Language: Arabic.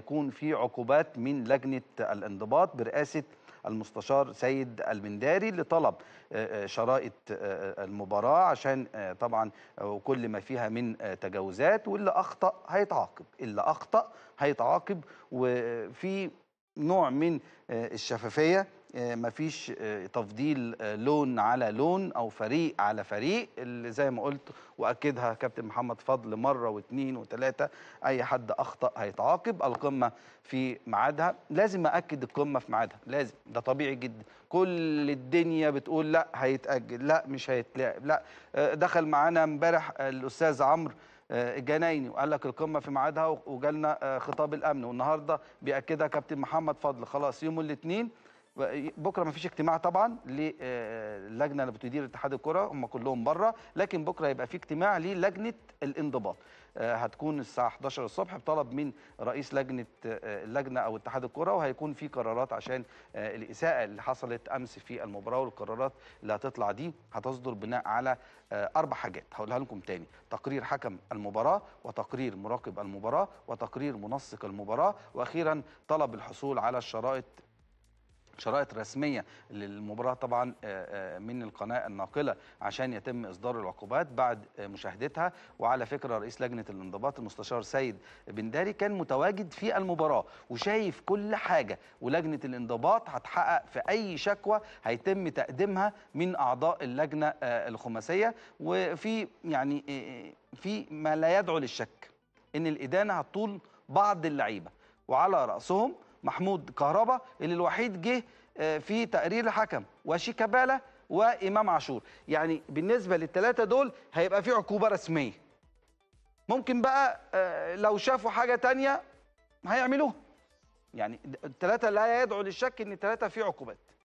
يكون في عقوبات من لجنة الانضباط برئاسة المستشار سيد المنداري لطلب آه، آه، شرائط آه، المباراة عشان طبعا وكل ما فيها من تجاوزات واللي أخطأ هيتعاقب اللي أخطأ هيتعاقب وفي نوع من الشفافية آه، مفيش آه، تفضيل آه، لون على لون او فريق على فريق اللي زي ما قلت واكدها كابتن محمد فضل مره واثنين وثلاثه اي حد اخطا هيتعاقب القمه في ميعادها لازم اكد القمه في ميعادها لازم ده طبيعي جدا كل الدنيا بتقول لا هيتاجل لا مش هيتلعب لا دخل معانا امبارح الاستاذ عمرو جنايني وقال لك القمه في ميعادها وجالنا خطاب الامن والنهارده بياكدها كابتن محمد فضل خلاص يوم الاثنين بكره ما فيش اجتماع طبعا للجنه آه، اللي بتدير اتحاد الكره هم كلهم بره لكن بكره هيبقى في اجتماع للجنه الانضباط آه، هتكون الساعه 11 الصبح بطلب من رئيس لجنه اللجنه آه، او اتحاد الكره وهيكون في قرارات عشان الاساءه اللي حصلت امس في المباراه والقرارات اللي هتطلع دي هتصدر بناء على اربع حاجات هقولها لكم تاني تقرير حكم المباراه وتقرير مراقب المباراه وتقرير منسق المباراه واخيرا طلب الحصول على الشرائط شرائط رسميه للمباراه طبعا آه، آه، من القناه الناقله عشان يتم اصدار العقوبات بعد مشاهدتها وعلى فكره رئيس لجنه الانضباط المستشار سيد بن داري كان متواجد في المباراه وشايف كل حاجه ولجنه الانضباط هتحقق في اي شكوى هيتم تقديمها من اعضاء اللجنه آه، الخماسيه وفي يعني في ما لا يدعو للشك ان الادانه هتطول بعض اللعيبه وعلى راسهم محمود كهربا اللي الوحيد جه آه، في تقرير الحكم وشيكابالا وامام عاشور يعني بالنسبه للثلاثه دول هيبقى في عقوبه رسميه ممكن بقى آه، لو شافوا حاجه تانية هيعملوها يعني الثلاثه لا يدعو للشك ان الثلاثه في عقوبات